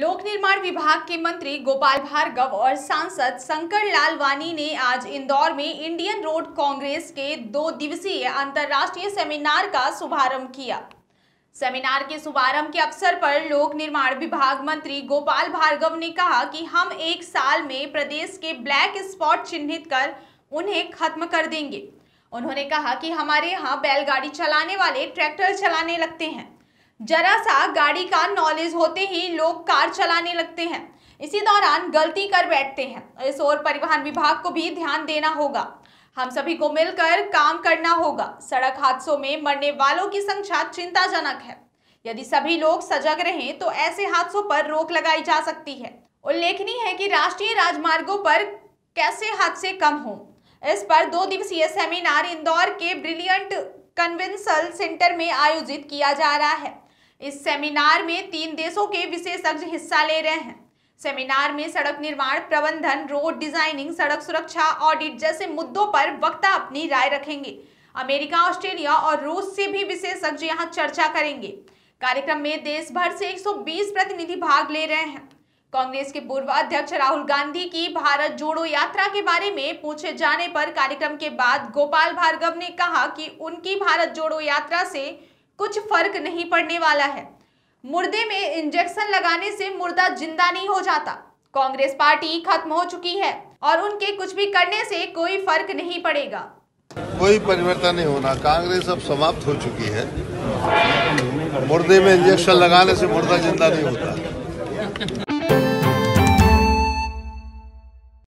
लोक निर्माण विभाग के मंत्री गोपाल भार्गव और सांसद शंकर लाल वानी ने आज इंदौर में इंडियन रोड कांग्रेस के दो दिवसीय अंतर्राष्ट्रीय सेमिनार का शुभारंभ किया सेमिनार के शुभारंभ के अवसर पर लोक निर्माण विभाग मंत्री गोपाल भार्गव ने कहा कि हम एक साल में प्रदेश के ब्लैक स्पॉट चिन्हित कर उन्हें खत्म कर देंगे उन्होंने कहा कि हमारे यहाँ बैलगाड़ी चलाने वाले ट्रैक्टर चलाने लगते हैं जरा सा गाड़ी का नॉलेज होते ही लोग कार चलाने लगते हैं इसी दौरान गलती कर बैठते हैं इस ओर परिवहन विभाग को भी ध्यान देना होगा हम सभी को मिलकर काम करना होगा सड़क हादसों में मरने वालों की संख्या चिंताजनक है यदि सभी लोग सजग रहें तो ऐसे हादसों पर रोक लगाई जा सकती है उल्लेखनीय है कि राष्ट्रीय राजमार्गों पर कैसे हादसे कम हों इस पर दो दिवसीय सेमिनार इंदौर के ब्रिलियंट कन्वेंसल सेंटर में आयोजित किया जा रहा है इस सेमिनार में तीन देशों के विशेषज्ञ हिस्सा ले रहे हैं सेमिनार में सड़क निर्माण प्रबंधन रोड डिजाइनिंग सड़क सुरक्षा ऑडिट जैसे मुद्दों पर वक्ता अपनी राय रखेंगे अमेरिका ऑस्ट्रेलिया और रूस से भी विशेषज्ञ यहाँ चर्चा करेंगे कार्यक्रम में देश भर से 120 प्रतिनिधि भाग ले रहे हैं कांग्रेस के पूर्व अध्यक्ष राहुल गांधी की भारत जोड़ो यात्रा के बारे में पूछे जाने पर कार्यक्रम के बाद गोपाल भार्गव ने कहा कि उनकी भारत जोड़ो यात्रा से कुछ फर्क नहीं पड़ने वाला है मुर्दे में इंजेक्शन लगाने से मुर्दा जिंदा नहीं हो जाता कांग्रेस पार्टी खत्म हो चुकी है और उनके कुछ भी करने से कोई फर्क नहीं पड़ेगा कोई परिवर्तन नहीं होना कांग्रेस अब समाप्त हो चुकी है मुर्दे में इंजेक्शन लगाने से मुर्दा जिंदा नहीं होता